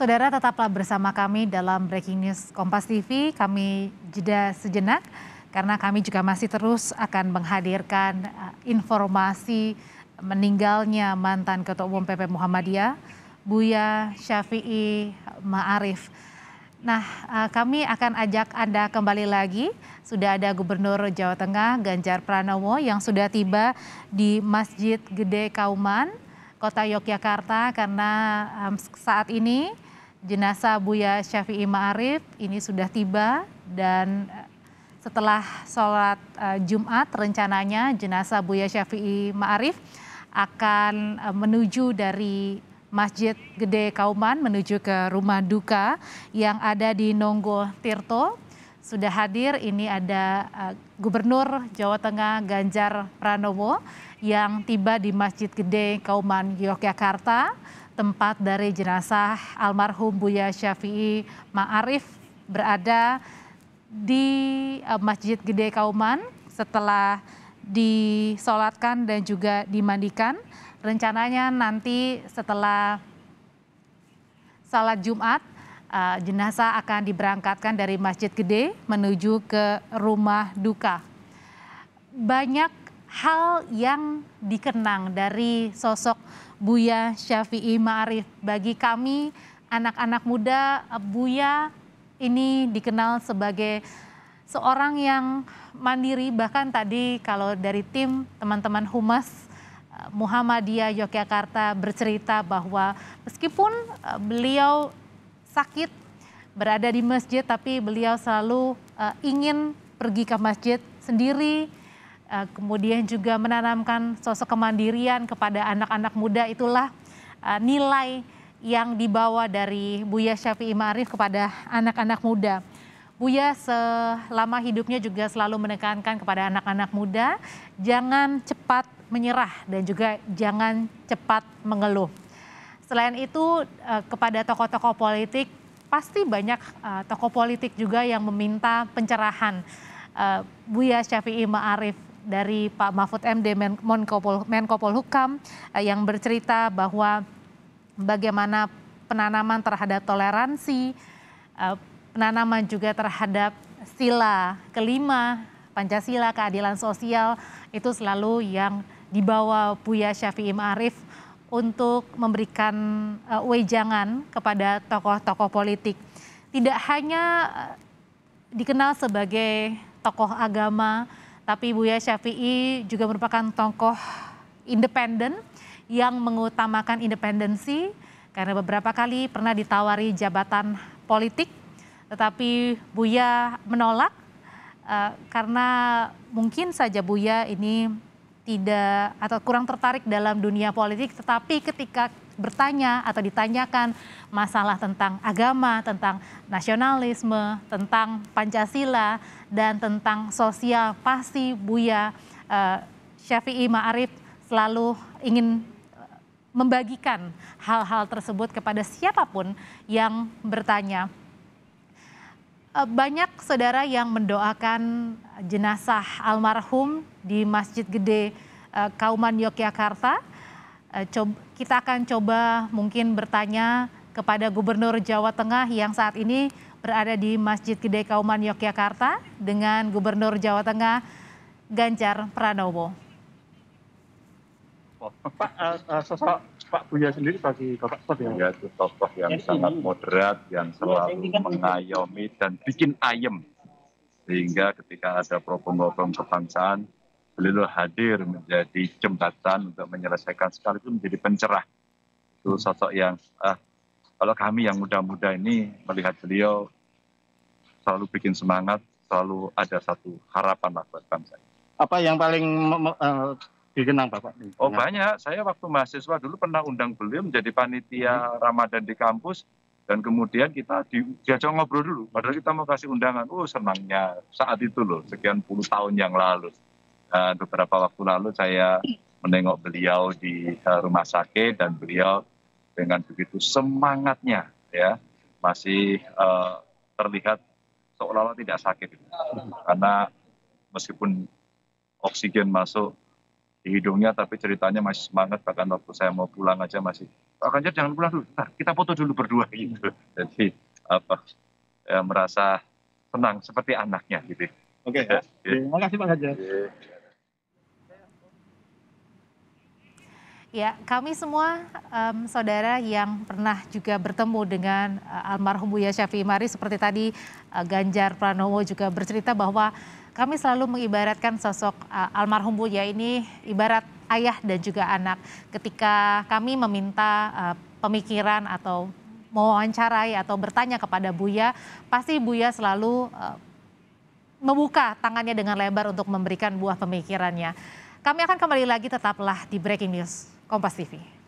Saudara tetaplah bersama kami dalam Breaking News Kompas TV. Kami jeda sejenak karena kami juga masih terus akan menghadirkan eh, informasi meninggalnya mantan Ketua Umum PP Muhammadiyah, Buya Syafi'i Ma'arif. Nah, eh, kami akan ajak Anda kembali lagi. Sudah ada Gubernur Jawa Tengah Ganjar Pranowo yang sudah tiba di Masjid Gede Kauman, Kota Yogyakarta karena eh, saat ini jenazah Buya Syafi'i Ma'arif ini sudah tiba dan eh, setelah sholat eh, Jumat rencananya jenazah Buya Syafi'i Ma'arif akan eh, menuju dari Masjid Gede Kauman menuju ke rumah duka yang ada di Nonggo Tirto. Sudah hadir ini ada Gubernur Jawa Tengah Ganjar Pranowo yang tiba di Masjid Gede Kauman Yogyakarta tempat dari jenazah almarhum Buya Syafi'i Ma'arif berada di eh, Masjid Gede Kauman setelah disolatkan dan juga dimandikan. Rencananya nanti setelah salat Jumat eh, jenazah akan diberangkatkan dari Masjid Gede menuju ke rumah duka. Banyak hal yang dikenang dari sosok Buya Syafi'i Ma'arif. Bagi kami anak-anak muda, Buya ini dikenal sebagai seorang yang mandiri bahkan tadi kalau dari tim teman-teman humas eh, Muhammadiyah Yogyakarta bercerita bahwa meskipun eh, beliau sakit berada di masjid tapi beliau selalu eh, ingin pergi ke masjid sendiri Eh, kemudian juga menanamkan sosok kemandirian kepada anak-anak muda itulah eh, nilai yang dibawa dari Buya Syafi'i Ma'arif kepada anak-anak muda. Buya selama hidupnya juga selalu menekankan kepada anak-anak muda, jangan cepat menyerah dan juga jangan cepat mengeluh. Selain itu eh, kepada tokoh-tokoh politik, pasti banyak tokoh politik juga yang meminta pencerahan. Buya Syafi'i Ma'arif dari Pak Mahfud MD Menko, Pol, Polhukam eh, yang bercerita bahwa bagaimana penanaman terhadap toleransi, eh, penanaman juga terhadap sila kelima Pancasila keadilan sosial itu selalu yang dibawa Buya Syafi'i Ma'arif untuk memberikan eh, wejangan kepada tokoh-tokoh politik. Tidak hanya dikenal sebagai tokoh agama, tapi Buya Syafi'i juga merupakan tokoh independen yang mengutamakan independensi karena beberapa kali pernah ditawari jabatan politik tetapi Buya menolak uh, karena mungkin saja Buya ini tidak atau kurang tertarik dalam dunia politik tetapi ketika bertanya atau ditanyakan masalah tentang agama, tentang nasionalisme, tentang Pancasila, dan tentang sosial, pasti Buya uh, Syafi'i Ma'arif selalu ingin eh, membagikan hal-hal tersebut kepada siapapun yang bertanya. Eh, banyak saudara yang mendoakan jenazah almarhum di Masjid Gede Kauman Yogyakarta Eh, coba, kita akan coba mungkin bertanya kepada Gubernur Jawa Tengah yang saat ini berada di Masjid Gede Kauman Yogyakarta dengan Gubernur Jawa Tengah Ganjar Pranowo. Oh, Pak, uh, uh, sosok Pak Buya sendiri bagi Bapak seperti ya, itu tokoh yang sangat moderat, yang selalu kan mengayomi dan bikin ayem. Sehingga ketika ada problem-problem kebangsaan, beliau hadir menjadi jembatan untuk menyelesaikan sekaligus menjadi pencerah. Itu sosok yang ah, kalau kami yang muda-muda ini melihat beliau selalu bikin semangat, selalu ada satu harapan lah buat bangsa. Apa yang paling uh, dikenang Bapak? Oh banyak, saya waktu mahasiswa dulu pernah undang beliau menjadi panitia hmm. Ramadan di kampus, dan kemudian kita di, diajak ngobrol dulu padahal kita mau kasih undangan oh senangnya saat itu loh sekian puluh tahun yang lalu Eh, beberapa waktu lalu saya menengok beliau di eh, rumah sakit dan beliau dengan begitu semangatnya ya masih uh, terlihat seolah-olah tidak sakit karena meskipun oksigen masuk di hidungnya tapi ceritanya masih semangat bahkan waktu saya mau pulang aja masih Pak oh, Ganjar jangan pulang dulu Bentar, kita foto dulu berdua gitu jadi apa ya, merasa senang seperti anaknya gitu oke okay, ya. Iya. terima kasih Pak Ganjar iya. Ya, kami semua um, saudara yang pernah juga bertemu dengan uh, almarhum Buya Syafi'i Mari seperti tadi uh, Ganjar Pranowo juga bercerita bahwa kami selalu mengibaratkan sosok uh, almarhum Buya ini ibarat ayah dan juga anak. Ketika kami meminta uh, pemikiran atau mewawancarai atau bertanya kepada Buya, pasti Buya selalu uh, membuka tangannya dengan lebar untuk memberikan buah pemikirannya. Kami akan kembali lagi tetaplah di Breaking News. Kompas TV.